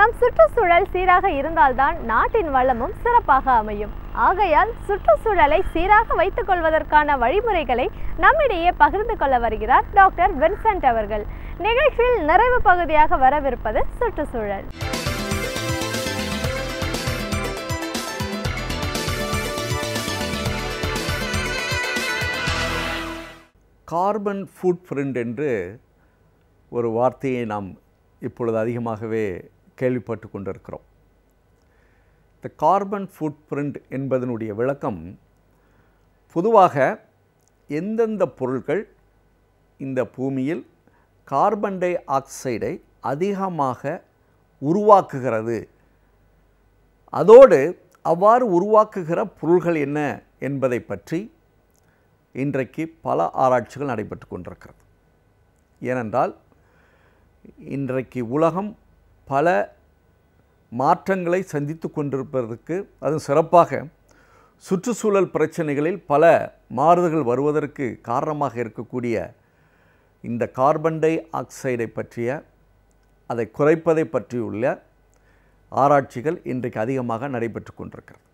நம் சுற்றுச்சூழல் சீராக இருந்தால்தான் நாட்டின் வளமும் சிறப்பாக அமையும் ஆகையால் சுற்றுச்சூழலை சீராக வைத்துக் கொள்வதற்கான வழிமுறைகளை நம்மிடையே பகிர்ந்து கொள்ள வருகிறார் டாக்டர் வின்சென்ட் அவர்கள் நிகழ்ச்சியில் நிறைவு பகுதியாக வரவிருப்பது சுற்றுச்சூழல் கார்பன் ஃபுட் பிரிண்ட் என்று ஒரு வார்த்தையை நாம் இப்பொழுது அதிகமாகவே கேள்விப்பட்டு கொண்டிருக்கிறோம் இந்த கார்பன் ஃபுட் பிரிண்ட் என்பதனுடைய விளக்கம் பொதுவாக எந்தெந்த பொருட்கள் இந்த பூமியில் கார்பன் டை ஆக்சைடை அதிகமாக உருவாக்குகிறது அதோடு அவ்வாறு உருவாக்குகிற பொருள்கள் என்ன என்பதை பற்றி இன்றைக்கு பல ஆராய்ச்சிகள் நடைபெற்று கொண்டிருக்கிறது ஏனென்றால் இன்றைக்கு உலகம் பல மாற்றங்களை சந்தித்து கொண்டிருப்பதற்கு அதுவும் சிறப்பாக சுற்றுச்சூழல் பிரச்சனைகளில் பல மாறுதல்கள் வருவதற்கு காரணமாக இருக்கக்கூடிய இந்த கார்பன் டை ஆக்சைடை பற்றிய அதை குறைப்பதை பற்றியுள்ள ஆராய்ச்சிகள் இன்றைக்கு அதிகமாக நடைபெற்று கொண்டிருக்கிறது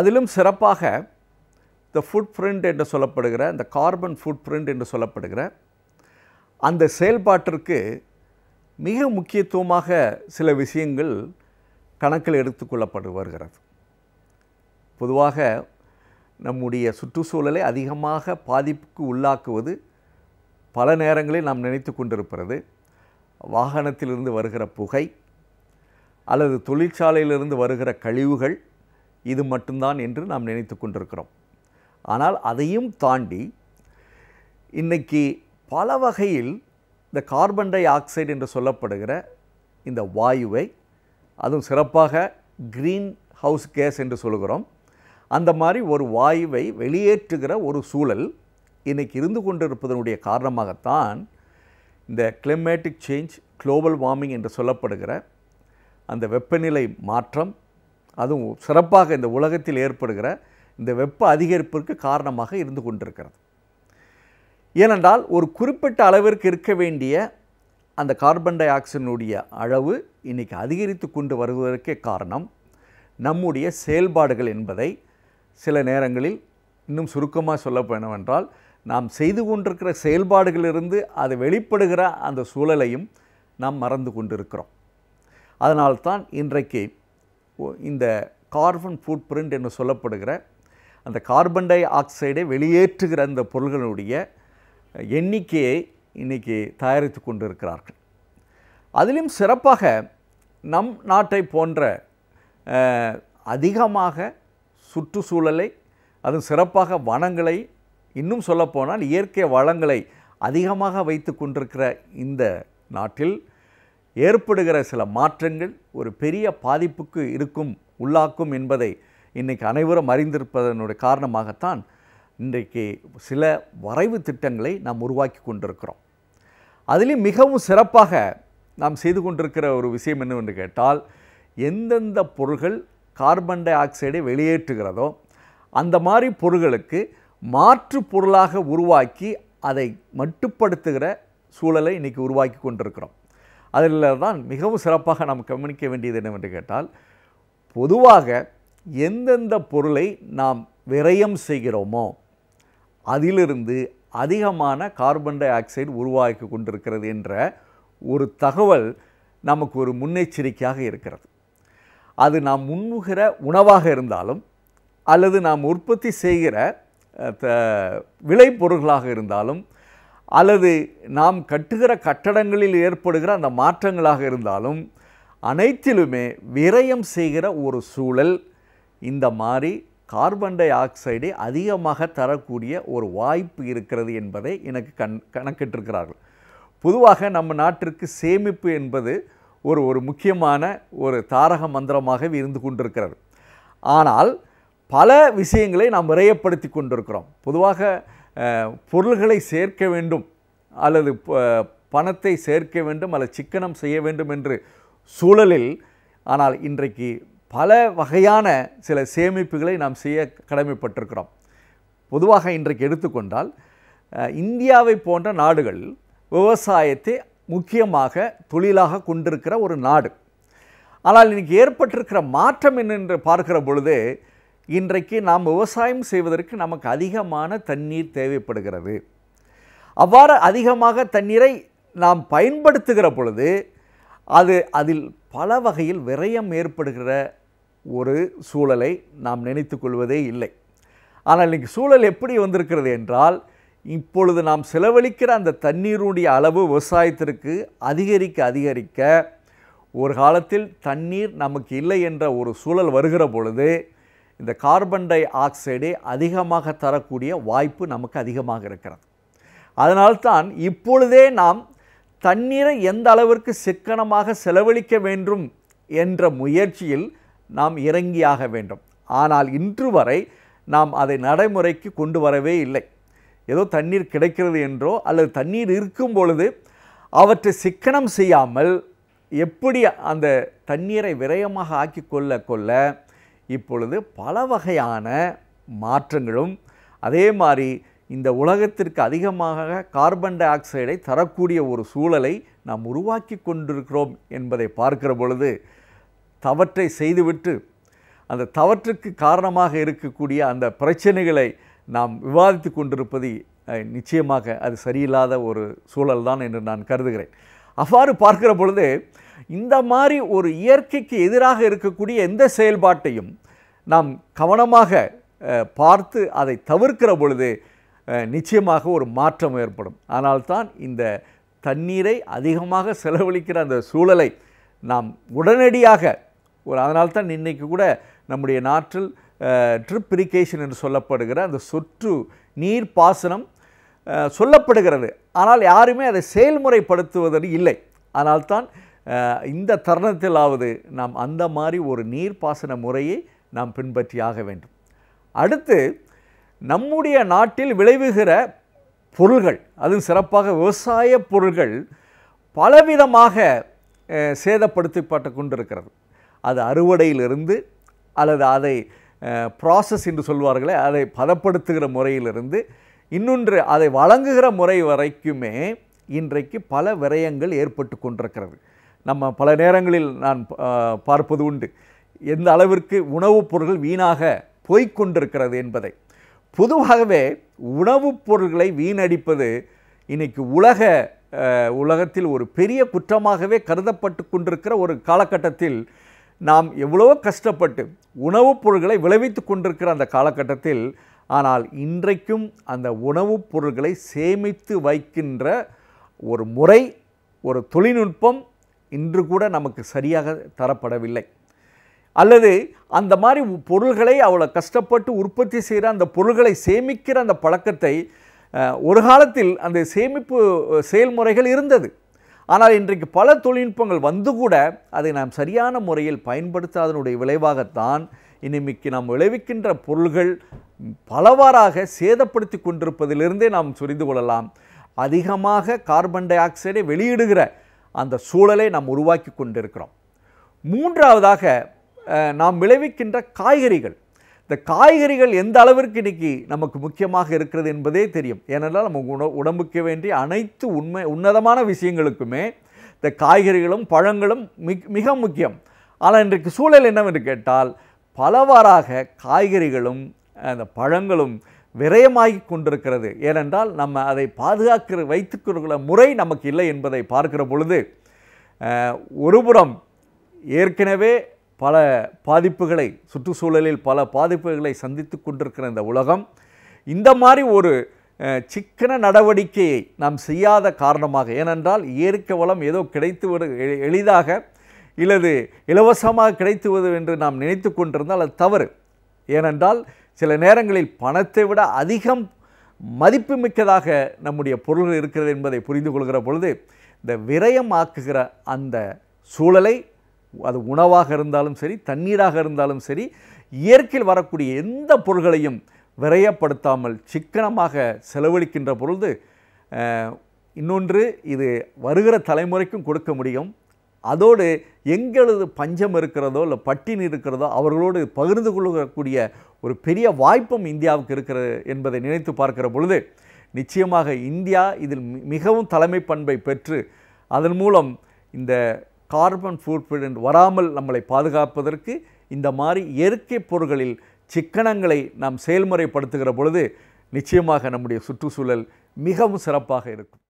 அதிலும் சிறப்பாக இந்த ஃபுட் பிரிண்ட் என்று சொல்லப்படுகிற இந்த கார்பன் ஃபுட் பிரிண்ட் என்று சொல்லப்படுகிற அந்த செயல்பாட்டிற்கு மிக முக்கியத்துவமாக சில விஷயங்கள் கணக்கில் எடுத்துக்கொள்ளப்பட்டு வருகிறது பொதுவாக நம்முடைய சுற்றுச்சூழலை அதிகமாக பாதிப்புக்கு உள்ளாக்குவது பல நேரங்களில் நாம் நினைத்து கொண்டிருக்கிறது வாகனத்திலிருந்து வருகிற புகை அல்லது தொழிற்சாலையிலிருந்து வருகிற கழிவுகள் இது மட்டும்தான் என்று நாம் நினைத்து கொண்டிருக்கிறோம் ஆனால் அதையும் தாண்டி இன்றைக்கி பல வகையில் இந்த கார்பன் டை ஆக்சைடு என்று சொல்லப்படுகிற இந்த வாயுவை அதுவும் சிறப்பாக க்ரீன் ஹவுஸ் கேஸ் என்று சொல்கிறோம் அந்த மாதிரி ஒரு வாயுவை வெளியேற்றுகிற ஒரு சூழல் இன்றைக்கி இருந்து கொண்டிருப்பதனுடைய காரணமாகத்தான் இந்த கிளைமேட்டிக் சேஞ்ச் குளோபல் வார்மிங் என்று சொல்லப்படுகிற அந்த வெப்பநிலை மாற்றம் அதுவும் சிறப்பாக இந்த உலகத்தில் ஏற்படுகிற இந்த வெப்ப அதிகரிப்பிற்கு காரணமாக இருந்து கொண்டிருக்கிறது ஏனென்றால் ஒரு குறிப்பிட்ட அளவிற்கு இருக்க வேண்டிய அந்த கார்பன் டை ஆக்சைடினுடைய அளவு இன்றைக்கி அதிகரித்து கொண்டு வருவதற்கே காரணம் நம்முடைய செயல்பாடுகள் என்பதை சில நேரங்களில் இன்னும் சுருக்கமாக சொல்ல வேணுமென்றால் நாம் செய்து கொண்டிருக்கிற செயல்பாடுகளிலிருந்து அது வெளிப்படுகிற அந்த சூழலையும் நாம் மறந்து கொண்டிருக்கிறோம் அதனால்தான் இன்றைக்கு இந்த கார்பன் ஃபுட் பிரிண்ட் என்று சொல்லப்படுகிற அந்த கார்பன் டை ஆக்சைடை வெளியேற்றுகிற அந்த பொருள்களுடைய எண்ணிக்கையை இன்றைக்கி தயாரித்து கொண்டு இருக்கிறார்கள் அதிலும் சிறப்பாக நம் நாட்டை போன்ற அதிகமாக சுற்றுச்சூழலை அது சிறப்பாக வனங்களை இன்னும் சொல்லப்போனால் இயற்கை வளங்களை அதிகமாக வைத்து கொண்டிருக்கிற இந்த நாட்டில் ஏற்படுகிற சில மாற்றங்கள் ஒரு பெரிய பாதிப்புக்கு இருக்கும் உள்ளாக்கும் என்பதை இன்றைக்கு அனைவரும் அறிந்திருப்பதனுடைய காரணமாகத்தான் இன்றைக்கு சில வரைவு திட்டங்களை நாம் உருவாக்கி கொண்டிருக்கிறோம் அதிலும் மிகவும் சிறப்பாக நாம் செய்து கொண்டிருக்கிற ஒரு விஷயம் என்னவென்று கேட்டால் எந்தெந்த பொருள்கள் கார்பன் டை ஆக்சைடை வெளியேற்றுகிறதோ அந்த மாதிரி பொருள்களுக்கு மாற்று பொருளாக உருவாக்கி அதை மட்டுப்படுத்துகிற சூழலை இன்றைக்கி உருவாக்கி கொண்டிருக்கிறோம் அதில் தான் மிகவும் சிறப்பாக நாம் கவனிக்க வேண்டியது என்னவென்று கேட்டால் பொதுவாக எந்தெந்த பொருளை நாம் விரயம் செய்கிறோமோ அதிலிருந்து அதிகமான கார்பன் டை ஆக்சைடு உருவாக்கி கொண்டிருக்கிறது என்ற ஒரு தகவல் நமக்கு ஒரு முன்னெச்சரிக்கையாக இருக்கிறது அது நாம் உண்ணுகிற உணவாக இருந்தாலும் அல்லது நாம் உற்பத்தி செய்கிற விளைபொருள்களாக இருந்தாலும் அல்லது நாம் கட்டுகிற கட்டடங்களில் ஏற்படுகிற அந்த மாற்றங்களாக இருந்தாலும் அனைத்திலுமே விரயம் செய்கிற ஒரு சூழல் இந்த மாதிரி கார்பன் டை ஆக்சைடை அதிகமாக தரக்கூடிய ஒரு வாய்ப்பு இருக்கிறது என்பதை எனக்கு கண் கணக்கிட்டிருக்கிறார்கள் பொதுவாக நம்ம நாட்டிற்கு சேமிப்பு என்பது ஒரு ஒரு முக்கியமான ஒரு தாரக மந்திரமாக இருந்து கொண்டிருக்கிறது ஆனால் பல விஷயங்களை நாம் விரயப்படுத்தி கொண்டிருக்கிறோம் பொதுவாக பொருள்களை சேர்க்க வேண்டும் அல்லது பணத்தை சேர்க்க வேண்டும் அல்லது சிக்கனம் செய்ய வேண்டும் என்று சூழலில் ஆனால் இன்றைக்கு பல வகையான சில சேமிப்புகளை நாம் செய்ய கடமைப்பட்டிருக்கிறோம் பொதுவாக இன்றைக்கு எடுத்துக்கொண்டால் இந்தியாவை போன்ற நாடுகள் விவசாயத்தை முக்கியமாக தொழிலாக கொண்டிருக்கிற ஒரு நாடு ஆனால் இன்றைக்கி ஏற்பட்டிருக்கிற மாற்றம் என்னென்று பார்க்கிற பொழுது இன்றைக்கு நாம் விவசாயம் செய்வதற்கு நமக்கு அதிகமான தண்ணீர் தேவைப்படுகிறது அவ்வாறு அதிகமாக தண்ணீரை நாம் பயன்படுத்துகிற பொழுது அது அதில் பல வகையில் விரயம் ஏற்படுகிற ஒரு சூழலை நாம் நினைத்து கொள்வதே இல்லை ஆனால் இன்றைக்கி சூழல் எப்படி வந்திருக்கிறது என்றால் இப்பொழுது நாம் செலவழிக்கிற அந்த தண்ணீருடைய அளவு விவசாயத்திற்கு அதிகரிக்க அதிகரிக்க ஒரு காலத்தில் தண்ணீர் நமக்கு இல்லை என்ற ஒரு சூழல் வருகிற பொழுது இந்த கார்பன் டை ஆக்சைடை அதிகமாக தரக்கூடிய வாய்ப்பு நமக்கு அதிகமாக இருக்கிறது அதனால்தான் இப்பொழுதே நாம் தண்ணீரை எந்த அளவிற்கு சிக்கனமாக செலவழிக்க வேண்டும் என்ற முயற்சியில் நாம் இறங்கியாக வேண்டும் ஆனால் இன்று வரை நாம் அதை நடைமுறைக்கு கொண்டு வரவே இல்லை ஏதோ தண்ணீர் கிடைக்கிறது என்றோ அல்லது தண்ணீர் இருக்கும் பொழுது அவற்றை சிக்கனம் செய்யாமல் எப்படி அந்த தண்ணீரை விரயமாக ஆக்கி கொள்ள கொள்ள இப்பொழுது பல வகையான மாற்றங்களும் அதே மாதிரி இந்த உலகத்திற்கு அதிகமாக கார்பன் டை ஆக்சைடை தரக்கூடிய ஒரு சூழலை நாம் உருவாக்கி கொண்டிருக்கிறோம் என்பதை பார்க்கிற பொழுது தவற்றை செய்துவிட்டு அந்த தவற்றுக்கு காரணமாக இருக்கக்கூடிய அந்த பிரச்சனைகளை நாம் விவாதித்து கொண்டிருப்பது நிச்சயமாக அது சரியில்லாத ஒரு சூழல் தான் என்று நான் கருதுகிறேன் அவ்வாறு பார்க்கிற பொழுது இந்த மாதிரி ஒரு இயற்கைக்கு எதிராக இருக்கக்கூடிய எந்த செயல்பாட்டையும் நாம் கவனமாக பார்த்து அதை தவிர்க்கிற பொழுது நிச்சயமாக ஒரு மாற்றம் ஏற்படும் ஆனால்தான் இந்த தண்ணீரை அதிகமாக செலவழிக்கிற அந்த சூழலை நாம் உடனடியாக ஒரு அதனால் தான் இன்றைக்கி கூட நம்முடைய நாட்டில் ட்ரிப் இரிகேஷன் என்று சொல்லப்படுகிற அந்த சொற்று நீர் பாசனம் சொல்லப்படுகிறது ஆனால் யாருமே அதை செயல்முறைப்படுத்துவதற்கு இல்லை அதனால்தான் இந்த தருணத்திலாவது நாம் அந்த மாதிரி ஒரு நீர்ப்பாசன முறையை நாம் பின்பற்றியாக வேண்டும் அடுத்து நம்முடைய நாட்டில் விளைவுகிற பொருள்கள் அதுவும் சிறப்பாக விவசாய பொருள்கள் பலவிதமாக சேதப்படுத்தப்பட்டு கொண்டிருக்கிறது அது அறுவடையிலிருந்து அல்லது அதை ப்ராசஸ் என்று சொல்வார்களே அதை பதப்படுத்துகிற முறையிலிருந்து இன்னொன்று அதை வழங்குகிற முறை வரைக்குமே இன்றைக்கு பல விரயங்கள் ஏற்பட்டு கொண்டிருக்கிறது நம்ம பல நேரங்களில் நான் பார்ப்பது உண்டு எந்த அளவிற்கு உணவுப் பொருட்கள் வீணாக போய்கொண்டிருக்கிறது என்பதை பொதுவாகவே உணவுப் பொருட்களை வீணடிப்பது இன்றைக்கு உலக உலகத்தில் ஒரு பெரிய குற்றமாகவே கருதப்பட்டு கொண்டிருக்கிற ஒரு காலகட்டத்தில் நாம் எவ்வளவோ கஷ்டப்பட்டு உணவுப் பொருட்களை விளைவித்து கொண்டிருக்கிற அந்த காலகட்டத்தில் ஆனால் இன்றைக்கும் அந்த உணவுப் பொருட்களை சேமித்து வைக்கின்ற ஒரு முறை ஒரு தொழில்நுட்பம் இன்று கூட நமக்கு சரியாக தரப்படவில்லை அல்லது அந்த மாதிரி பொருள்களை அவ்வளோ கஷ்டப்பட்டு உற்பத்தி செய்கிற அந்த பொருள்களை சேமிக்கிற அந்த பழக்கத்தை ஒரு காலத்தில் அந்த சேமிப்பு செயல்முறைகள் இருந்தது ஆனால் இன்றைக்கு பல தொழில்நுட்பங்கள் வந்து கூட அதை நாம் சரியான முறையில் பயன்படுத்தாதனுடைய விளைவாகத்தான் இனிமைக்கு நாம் விளைவிக்கின்ற பொருள்கள் பலவாறாக சேதப்படுத்தி கொண்டிருப்பதிலிருந்தே நாம் சுரிந்து கொள்ளலாம் அதிகமாக கார்பன் டை ஆக்சைடை வெளியிடுகிற அந்த சூழலை நாம் உருவாக்கி கொண்டிருக்கிறோம் மூன்றாவதாக நாம் விளைவிக்கின்ற காய்கறிகள் இந்த காய்கறிகள் எந்த அளவிற்கு இன்றைக்கி நமக்கு முக்கியமாக இருக்கிறது என்பதே தெரியும் ஏனென்றால் நம்ம உண உடம்புக்கு வேண்டிய அனைத்து உண்மை உன்னதமான விஷயங்களுக்குமே இந்த காய்கறிகளும் பழங்களும் மிக் மிக முக்கியம் ஆனால் இன்றைக்கு சூழல் என்னவென்று கேட்டால் பலவாறாக காய்கறிகளும் அந்த பழங்களும் விரயமாகி கொண்டிருக்கிறது ஏனென்றால் நம்ம அதை பாதுகாக்கிற வைத்துக்கொள்ள முறை நமக்கு இல்லை என்பதை பார்க்கிற பொழுது ஒருபுறம் ஏற்கனவே பல பாதிப்புகளை சுற்றுச்சூழலில் பல பாதிப்புகளை சந்தித்து கொண்டிருக்கிற இந்த உலகம் இந்த மாதிரி ஒரு சிக்கன நடவடிக்கையை நாம் செய்யாத காரணமாக ஏனென்றால் இயற்கை வளம் ஏதோ கிடைத்து விடு எளிதாக இல்லது இலவசமாக கிடைத்து வருது என்று நாம் நினைத்து கொண்டிருந்தால் அது தவறு ஏனென்றால் சில நேரங்களில் பணத்தை விட அதிகம் மதிப்புமிக்கதாக நம்முடைய பொருள்கள் இருக்கிறது என்பதை புரிந்து கொள்கிற பொழுது இந்த விரயமாக்குகிற அந்த சூழலை அது உணவாக இருந்தாலும் சரி தண்ணீராக இருந்தாலும் சரி இயற்கையில் வரக்கூடிய எந்த பொருள்களையும் விரயப்படுத்தாமல் சிக்கனமாக செலவழிக்கின்ற பொழுது இன்னொன்று இது வருகிற தலைமுறைக்கும் கொடுக்க முடியும் அதோடு எங்களது பஞ்சம் இருக்கிறதோ இல்லை பட்டினி இருக்கிறதோ அவர்களோடு பகிர்ந்து கொள்ளக்கூடிய ஒரு பெரிய வாய்ப்பும் இந்தியாவுக்கு இருக்கிறது என்பதை நினைத்து பார்க்கிற பொழுது நிச்சயமாக இந்தியா இதில் மிகவும் தலைமை பண்பை பெற்று அதன் மூலம் இந்த கார்பன் ஃபுட் பிரிண்ட் வராமல் நம்மளை பாதுகாப்பதற்கு இந்த மாதிரி இயற்கை பொருட்களில் சிக்கனங்களை நாம் செயல்முறைப்படுத்துகிற பொழுது நிச்சயமாக நம்முடைய சுற்றுச்சூழல் மிகவும் சிறப்பாக இருக்கும்